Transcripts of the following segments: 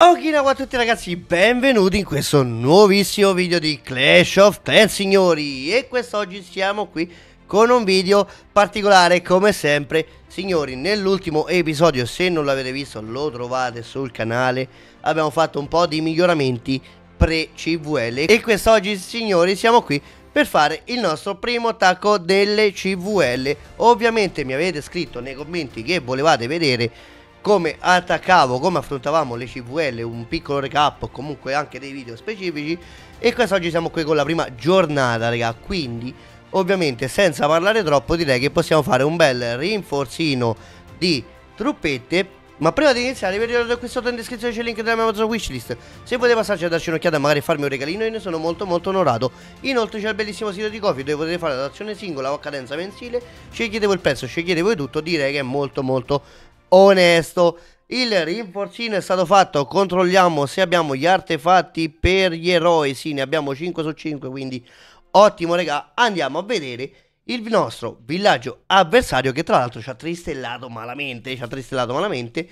Okinawa a tutti ragazzi, benvenuti in questo nuovissimo video di Clash of Clans signori E quest'oggi siamo qui con un video particolare come sempre Signori, nell'ultimo episodio, se non l'avete visto, lo trovate sul canale Abbiamo fatto un po' di miglioramenti pre-CVL E quest'oggi signori siamo qui per fare il nostro primo attacco delle CVL Ovviamente mi avete scritto nei commenti che volevate vedere come attaccavo, come affrontavamo le CVL, un piccolo recap, comunque anche dei video specifici. E quest'oggi siamo qui con la prima giornata, raga. Quindi, ovviamente, senza parlare troppo, direi che possiamo fare un bel rinforzino di truppette. Ma prima di iniziare vi ricordo qui sotto in descrizione c'è il link della mia Amazon wishlist Se volete passarci a darci un'occhiata e magari farmi un regalino io ne sono molto molto onorato Inoltre c'è il bellissimo sito di Coffee dove potete fare l'azione singola o a cadenza mensile Scegliete voi il prezzo, scegliete voi tutto, direi che è molto molto onesto. Il rinforcino è stato fatto, controlliamo se abbiamo gli artefatti per gli eroi, sì ne abbiamo 5 su 5 quindi ottimo regà, andiamo a vedere il nostro villaggio avversario che tra l'altro ci ha tristellato malamente, ci ha tristellato malamente,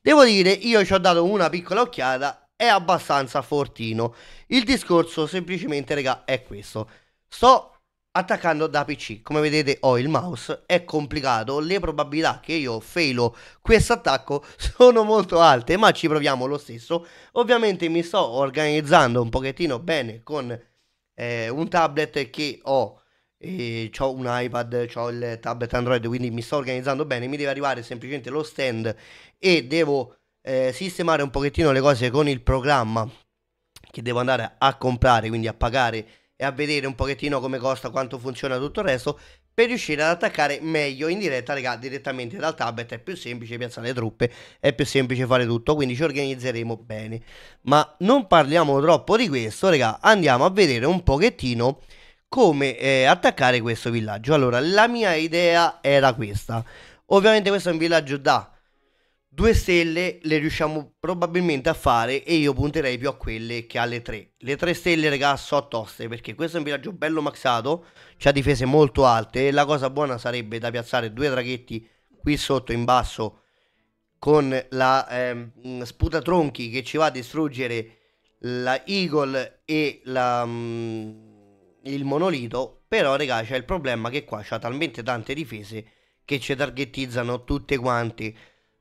devo dire io ci ho dato una piccola occhiata, è abbastanza fortino, il discorso semplicemente regà è questo, sto attaccando da PC. Come vedete ho il mouse, è complicato, le probabilità che io failo questo attacco sono molto alte, ma ci proviamo lo stesso. Ovviamente mi sto organizzando un pochettino bene con eh, un tablet che ho, eh, ho un iPad, ho il tablet Android, quindi mi sto organizzando bene, mi deve arrivare semplicemente lo stand e devo eh, sistemare un pochettino le cose con il programma che devo andare a comprare, quindi a pagare e a vedere un pochettino come costa, quanto funziona tutto il resto, per riuscire ad attaccare meglio in diretta, regà, direttamente dal tablet è più semplice piazzare le truppe, è più semplice fare tutto, quindi ci organizzeremo bene. Ma non parliamo troppo di questo, regà, andiamo a vedere un pochettino come eh, attaccare questo villaggio. Allora, la mia idea era questa. Ovviamente questo è un villaggio da due stelle le riusciamo probabilmente a fare e io punterei più a quelle che alle tre. Le tre stelle, ragazzi, so toste perché questo è un villaggio bello maxato, c'ha difese molto alte e la cosa buona sarebbe da piazzare due draghetti qui sotto in basso con la eh, sputatronchi che ci va a distruggere la Eagle e la, mh, mm, il monolito, però raga c'è il problema che qua c'ha talmente tante difese che ci targetizzano tutte quante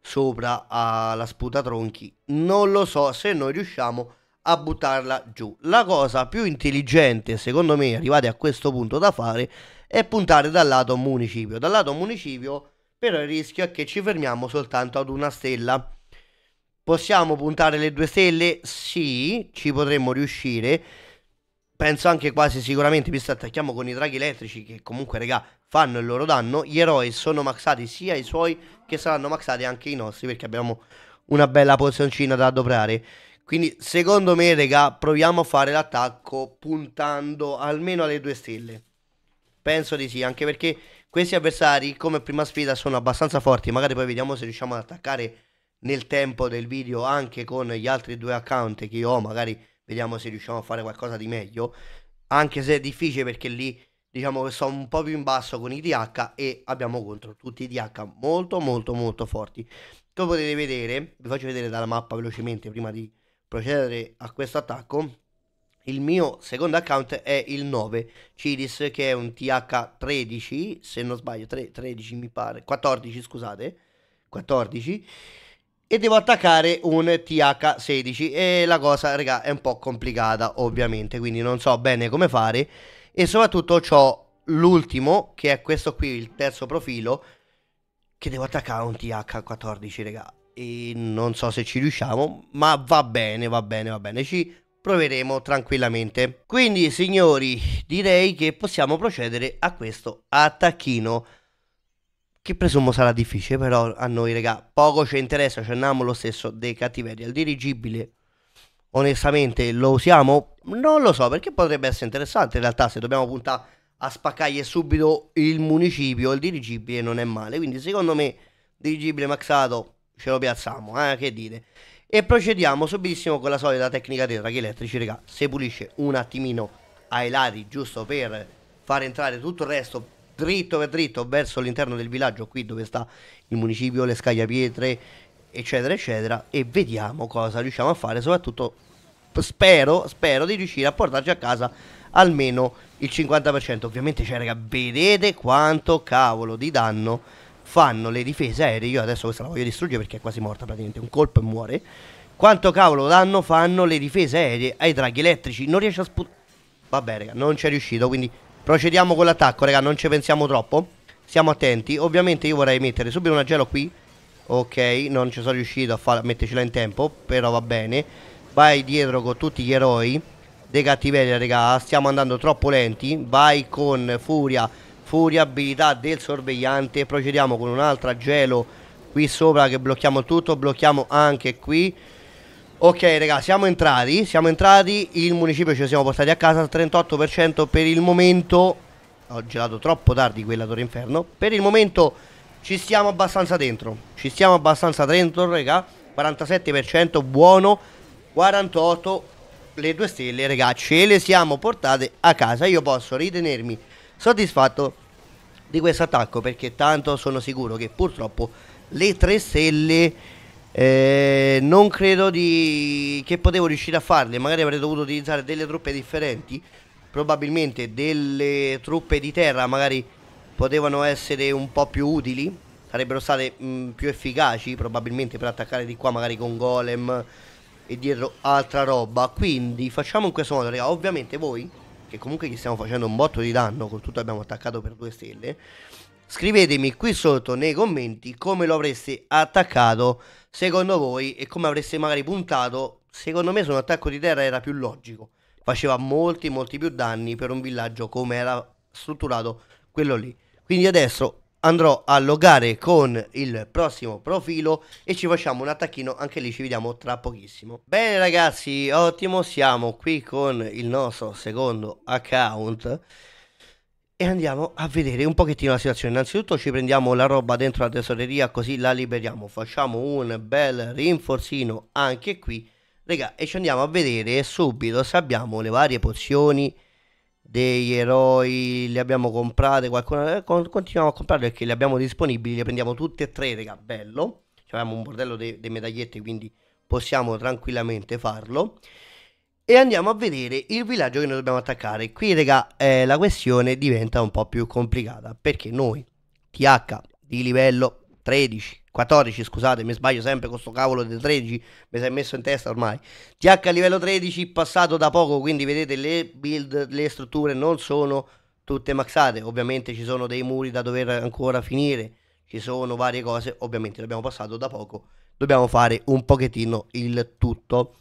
sopra alla sputatronchi. Non lo so se noi riusciamo a buttarla giù. La cosa più intelligente, secondo me, arrivati a questo punto da fare, è puntare dal lato municipio. Dal lato municipio, però, il rischio è che ci fermiamo soltanto ad una stella. Possiamo puntare le due stelle? Sì, ci potremmo riuscire. Penso anche quasi sicuramente, visto attacchiamo con i draghi elettrici, che comunque, regà, fanno il loro danno, gli eroi sono maxati sia i suoi che saranno maxati anche i nostri perché abbiamo una bella pozioncina da adoprare. Quindi secondo me, raga, proviamo a fare l'attacco puntando almeno alle due stelle. Penso di sì, anche perché questi avversari come prima sfida sono abbastanza forti, magari poi vediamo se riusciamo ad attaccare nel tempo del video anche con gli altri due account che io ho, magari vediamo se riusciamo a fare qualcosa di meglio, anche se è difficile perché lì diciamo che sono un po' più in basso con i DH e abbiamo contro tutti i DH molto molto molto forti. Come potete vedere, vi faccio vedere dalla mappa velocemente prima di procedere a questo attacco. Il mio secondo account è il 9 Ciris che è un TH13, se non sbaglio, 3, 13 mi pare, 14 scusate, 14 e devo attaccare un TH16 e la cosa raga è un po' complicata ovviamente, quindi non so bene come fare e soprattutto ho l'ultimo che è questo qui, il terzo profilo che devo attaccare un TH14 raga e non so se ci riusciamo ma va bene va bene va bene ci proveremo tranquillamente quindi signori direi che possiamo procedere a questo attacchino che presumo sarà difficile però a noi regà poco ci interessa ci cioè, andiamo lo stesso dei cattiveri al dirigibile onestamente lo usiamo? Non lo so, perché potrebbe essere interessante in realtà se dobbiamo puntare a spaccaglie subito il municipio, il dirigibile non è male, quindi secondo me dirigibile maxato ce lo piazziamo, eh, che dire. E procediamo subitissimo con la solita tecnica dei draghi elettrici, raga, se pulisce un attimino ai lati giusto per far entrare tutto il resto dritto per dritto verso l'interno del villaggio qui dove sta il municipio, le scagliapietre, eccetera, eccetera, e vediamo cosa riusciamo a fare, soprattutto spero, spero di riuscire a portarci a casa almeno il 50%. Ovviamente, cioè, raga, vedete quanto cavolo di danno fanno le difese aeree. Io adesso questa la voglio distruggere perché è quasi morta praticamente, un colpo e muore. Quanto cavolo danno fanno le difese aeree ai draghi elettrici? Non riesce a sputare. Vabbè, raga, non c'è riuscito, quindi procediamo con l'attacco, raga, non ci pensiamo troppo. Stiamo attenti. Ovviamente io vorrei mettere subito una gelo qui ok non ci sono riuscito a, far, a mettercela in tempo però va bene vai dietro con tutti gli eroi dei cattiveria raga stiamo andando troppo lenti vai con furia furia abilità del sorvegliante procediamo con un'altra gelo qui sopra che blocchiamo tutto blocchiamo anche qui Ok raga siamo entrati Siamo entrati Il municipio ce lo siamo portati a casa 38% per il momento Ho girato troppo tardi quella torre inferno Per il momento ci stiamo abbastanza dentro. Ci stiamo abbastanza dentro, raga. 47% buono. 48 le due stelle, raga. Ce le siamo portate a casa. Io posso ritenermi soddisfatto di questo attacco perché tanto sono sicuro che purtroppo le tre stelle eh, non credo di... che potevo riuscire a farle. Magari avrei dovuto utilizzare delle truppe differenti. Probabilmente delle truppe di terra, magari potevano essere un po' più utili, sarebbero state mh, più efficaci probabilmente per attaccare di qua magari con golem e dietro altra roba. Quindi facciamo in questo modo, raga, ovviamente voi che comunque gli stiamo facendo un botto di danno, con tutto abbiamo attaccato per due stelle. Scrivetemi qui sotto nei commenti come lo avreste attaccato secondo voi e come avreste magari puntato. Secondo me su un attacco di terra era più logico, faceva molti molti più danni per un villaggio come era strutturato quello lì. Quindi adesso andrò a logare con il prossimo profilo e ci facciamo un attacchino, anche lì ci vediamo tra pochissimo. Bene ragazzi, ottimo, siamo qui con il nostro secondo account e andiamo a vedere un pochettino la situazione. Innanzitutto ci prendiamo la roba dentro la tesoreria così la liberiamo, facciamo un bel rinforzino anche qui, raga, e ci andiamo a vedere subito se abbiamo le varie pozioni degli eroi, le abbiamo comprate, qualcuno, eh, continuiamo a comprarle perché le abbiamo disponibili, le prendiamo tutte e tre, raga, bello. abbiamo un bordello delle de medagliette, quindi possiamo tranquillamente farlo. E andiamo a vedere il villaggio che noi dobbiamo attaccare. Qui, raga, eh, la questione diventa un po' più complicata perché noi, TH di livello 13, 14 scusate, mi sbaglio sempre con sto cavolo del 13, mi sei messo in testa ormai. TH livello 13 passato da poco, quindi vedete le build, le strutture non sono tutte maxate, ovviamente ci sono dei muri da dover ancora finire, ci sono varie cose, ovviamente l'abbiamo passato da poco, dobbiamo fare un pochettino il tutto.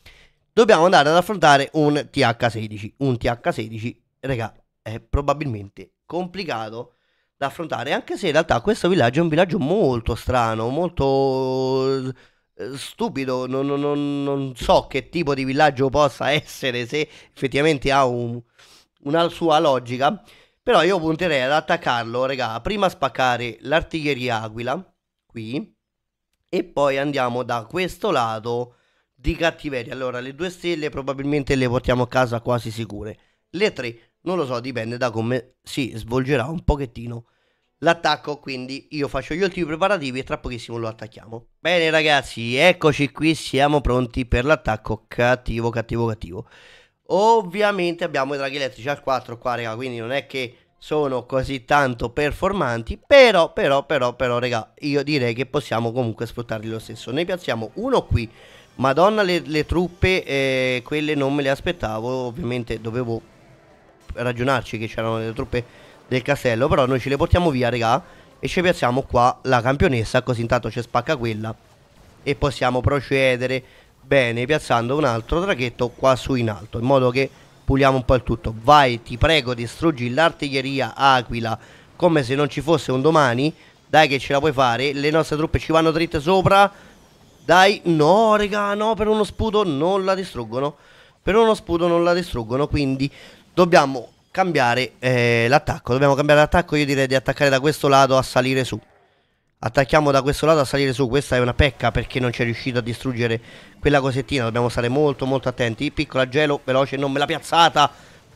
Dobbiamo andare ad affrontare un TH16, un TH16, regà, è probabilmente complicato da affrontare, anche se in realtà questo villaggio è un villaggio molto strano, molto eh, stupido, non, non, non so che tipo di villaggio possa essere se effettivamente ha un, una sua logica, però io punterei ad attaccarlo, regà, prima a spaccare l'artiglieria Aquila, qui, e poi andiamo da questo lato di cattiveria. Allora, le due stelle probabilmente le portiamo a casa quasi sicure. Le tre non lo so, dipende da come si svolgerà un pochettino l'attacco, quindi io faccio gli ultimi preparativi e tra pochissimo lo attacchiamo. Bene ragazzi, eccoci qui, siamo pronti per l'attacco cattivo, cattivo, cattivo. Ovviamente abbiamo i draghi elettrici al 4 qua, raga, quindi non è che sono così tanto performanti, però, però, però, però, raga, io direi che possiamo comunque sfruttarli lo stesso. Ne piazziamo uno qui. Madonna, le, le truppe, eh, quelle non me le aspettavo, ovviamente dovevo ragionarci che c'erano le truppe del castello, però noi ce le portiamo via, regà, e ci piazziamo qua la campionessa, così intanto ci spacca quella e possiamo procedere bene piazzando un altro traghetto qua su in alto, in modo che puliamo un po' il tutto. Vai, ti prego, distruggi l'artiglieria Aquila come se non ci fosse un domani. Dai che ce la puoi fare, le nostre truppe ci vanno dritte sopra. Dai, no, regà, no, per uno sputo non la distruggono. Per uno sputo non la distruggono, quindi dobbiamo cambiare eh, l'attacco. Dobbiamo cambiare l'attacco. Io direi di attaccare da questo lato a salire su. Attacchiamo da questo lato a salire su. Questa è una pecca perché non ci è riuscito a distruggere quella cosettina. Dobbiamo stare molto molto attenti. Piccola gelo, veloce, non me l'ha piazzata.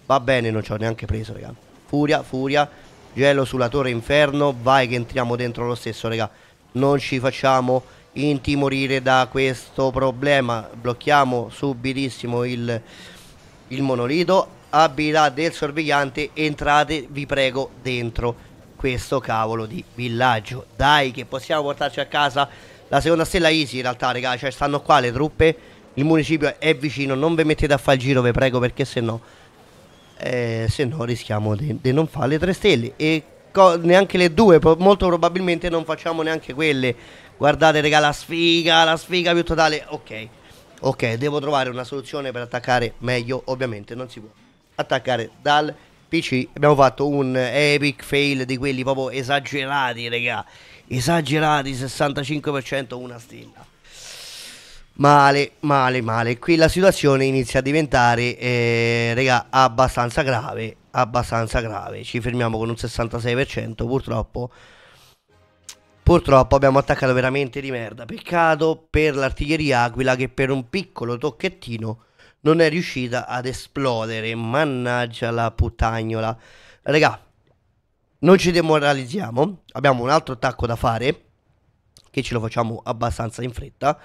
Va bene, non ci ho neanche preso, raga. Furia, furia. Gelo sulla torre inferno. Vai che entriamo dentro lo stesso, raga. Non ci facciamo intimorire da questo problema. Blocchiamo subitissimo il, il monolito abilità del sorvegliante, entrate, vi prego, dentro questo cavolo di villaggio. Dai, che possiamo portarci a casa la seconda stella easy in realtà, raga, cioè stanno qua le truppe, il municipio è vicino, non vi mettete a fare il giro, vi prego, perché se no... Eh, se no rischiamo di non fare le tre stelle e neanche le due, molto probabilmente non facciamo neanche quelle. Guardate, raga, la sfiga, la sfiga più totale. Ok, ok, devo trovare una soluzione per attaccare meglio, ovviamente non si può attaccare dal PC. Abbiamo fatto un epic fail di quelli proprio esagerati, raga. Esagerati, 65% una stella. Male, male, male. Qui la situazione inizia a diventare, eh, raga, abbastanza grave. Abbastanza grave. Ci fermiamo con un 66%, purtroppo. Purtroppo abbiamo attaccato veramente di merda. Peccato per l'artiglieria Aquila che per un piccolo tocchettino non è riuscita ad esplodere. Mannaggia la putagnola. Raga, non ci demoralizziamo. Abbiamo un altro attacco da fare. Che ce lo facciamo abbastanza in fretta.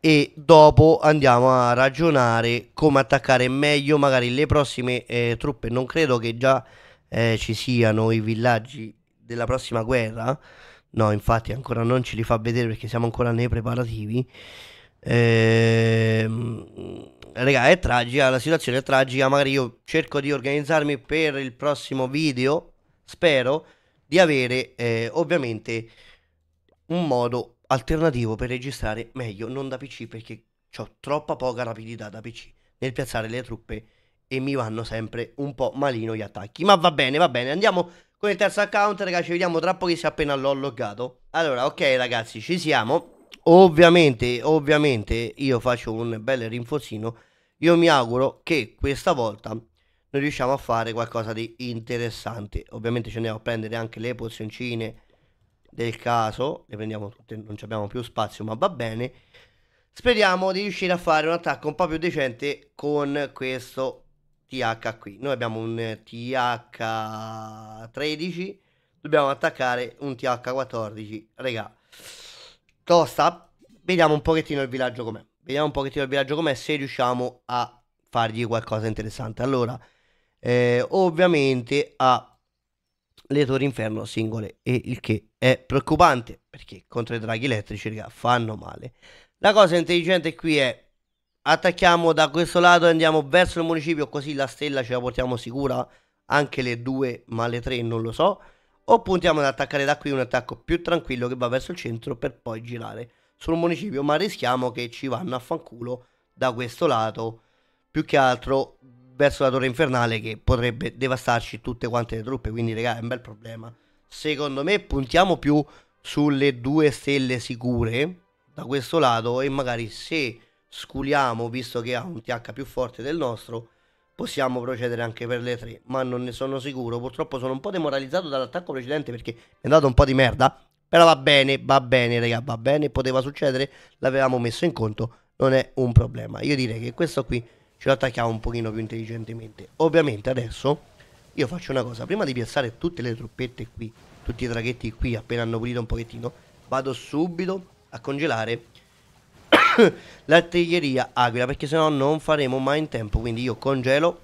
E dopo andiamo a ragionare come attaccare meglio magari le prossime eh, truppe. Non credo che già eh, ci siano i villaggi della prossima guerra. No, infatti ancora non ce li fa vedere perché siamo ancora nei preparativi. Eh, raga, è tragica, la situazione è tragica, magari io cerco di organizzarmi per il prossimo video, spero di avere eh, ovviamente un modo alternativo per registrare meglio, non da PC perché ho troppa poca rapidità da PC nel piazzare le truppe e mi vanno sempre un po' malino gli attacchi. Ma va bene, va bene, andiamo con il terzo account, ragazzi, ci vediamo tra poco che si appena l'ho loggato. Allora, ok ragazzi, ci siamo. Ovviamente, ovviamente io faccio un bel rinforzino io mi auguro che questa volta noi riusciamo a fare qualcosa di interessante. Ovviamente ci andiamo a prendere anche le pozioncine del caso, le prendiamo tutte, non abbiamo più spazio, ma va bene. Speriamo di riuscire a fare un attacco un po' più decente con questo TH qui. Noi abbiamo un TH13, dobbiamo attaccare un TH14. Regà, tosta, vediamo un pochettino il villaggio com'è vediamo un pochettino il villaggio com'è se riusciamo a fargli qualcosa interessante. Allora, eh, ovviamente ha le torri inferno singole, e il che è preoccupante perché contro i draghi elettrici raga, fanno male. La cosa intelligente qui è attacchiamo da questo lato e andiamo verso il municipio così la stella ce la portiamo sicura anche le due ma le tre non lo so o puntiamo ad attaccare da qui un attacco più tranquillo che va verso il centro per poi girare sul municipio, ma rischiamo che ci vanno a fanculo da questo lato, più che altro verso la torre infernale che potrebbe devastarci tutte quante le truppe, quindi raga è un bel problema. Secondo me puntiamo più sulle due stelle sicure da questo lato e magari se sculiamo, visto che ha un TH più forte del nostro, possiamo procedere anche per le tre, ma non ne sono sicuro. Purtroppo sono un po' demoralizzato dall'attacco precedente perché mi è andato un po' di merda però va bene, va bene, raga, va bene, poteva succedere, l'avevamo messo in conto, non è un problema. Io direi che questo qui ce lo attacchiamo un pochino più intelligentemente. Ovviamente adesso io faccio una cosa, prima di piazzare tutte le truppette qui, tutti i draghetti qui appena hanno pulito un pochettino, vado subito a congelare l'artiglieria Aquila perché sennò non faremo mai in tempo, quindi io congelo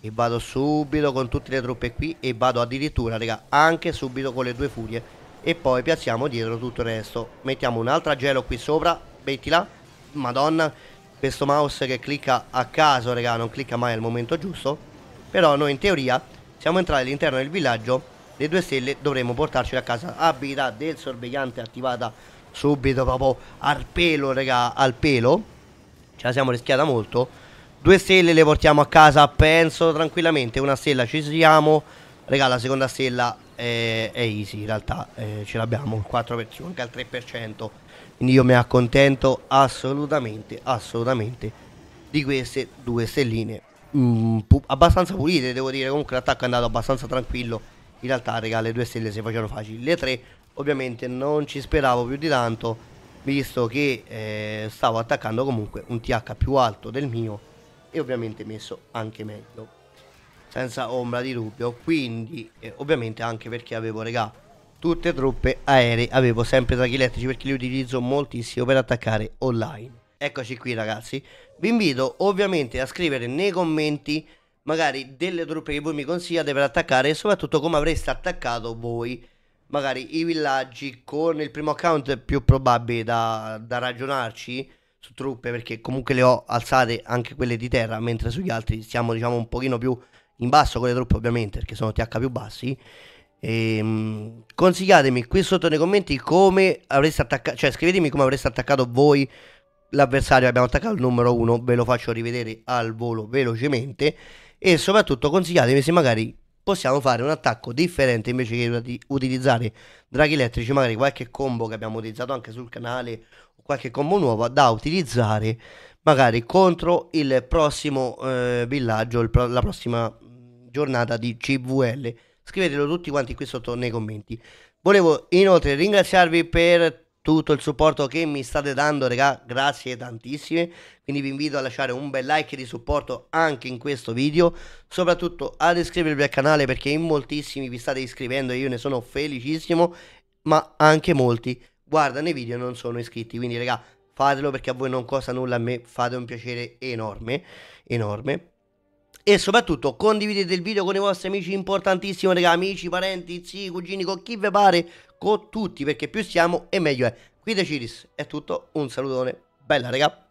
e vado subito con tutte le truppe qui e vado addirittura, raga, anche subito con le due furie e poi piazziamo dietro tutto il resto mettiamo un'altra gelo qui sopra mettila madonna questo mouse che clicca a caso raga non clicca mai al momento giusto però noi in teoria siamo entrati all'interno del villaggio le due stelle dovremmo portarci a casa abilità del sorvegliante attivata subito proprio al pelo raga al pelo ce la siamo rischiata molto due stelle le portiamo a casa penso tranquillamente una stella ci siamo Regà, la seconda stella è, è easy, in realtà eh, ce l'abbiamo, il 4%, anche al 3%, quindi io mi accontento assolutamente, assolutamente di queste due stelline. Mm, pu abbastanza pulite, devo dire, comunque l'attacco è andato abbastanza tranquillo, in realtà regà le due stelle si facevano facili, le tre ovviamente non ci speravo più di tanto, visto che eh, stavo attaccando comunque un TH più alto del mio e ovviamente messo anche meglio senza ombra di dubbio quindi eh, ovviamente anche perché avevo regà tutte truppe aeree avevo sempre draghi elettrici perché li utilizzo moltissimo per attaccare online eccoci qui ragazzi vi invito ovviamente a scrivere nei commenti magari delle truppe che voi mi consigliate per attaccare e soprattutto come avreste attaccato voi magari i villaggi con il primo account più probabile da, da ragionarci su truppe perché comunque le ho alzate anche quelle di terra mentre sugli altri siamo diciamo un pochino più in basso con le truppe ovviamente perché sono TH più bassi. E, ehm, consigliatemi qui sotto nei commenti come avreste attaccato, cioè scrivetemi come avreste attaccato voi l'avversario. Abbiamo attaccato il numero 1, ve lo faccio rivedere al volo velocemente e soprattutto consigliatemi se magari possiamo fare un attacco differente invece che di utilizzare draghi elettrici, magari qualche combo che abbiamo utilizzato anche sul canale o qualche combo nuovo da utilizzare magari contro il prossimo eh, villaggio, il pro la prossima giornata di CVL. Scrivetelo tutti quanti qui sotto nei commenti. Volevo inoltre ringraziarvi per tutto il supporto che mi state dando, raga, grazie tantissime. Quindi vi invito a lasciare un bel like di supporto anche in questo video, soprattutto ad iscrivervi al canale perché in moltissimi vi state iscrivendo e io ne sono felicissimo, ma anche molti guardano i video e non sono iscritti. Quindi, raga, fatelo perché a voi non costa nulla, a me fate un piacere enorme, enorme e soprattutto condividete il video con i vostri amici, importantissimo raga, amici, parenti, zii, cugini, con chi vi pare, con tutti, perché più siamo e meglio è. Qui da Ciris è tutto, un salutone, bella raga.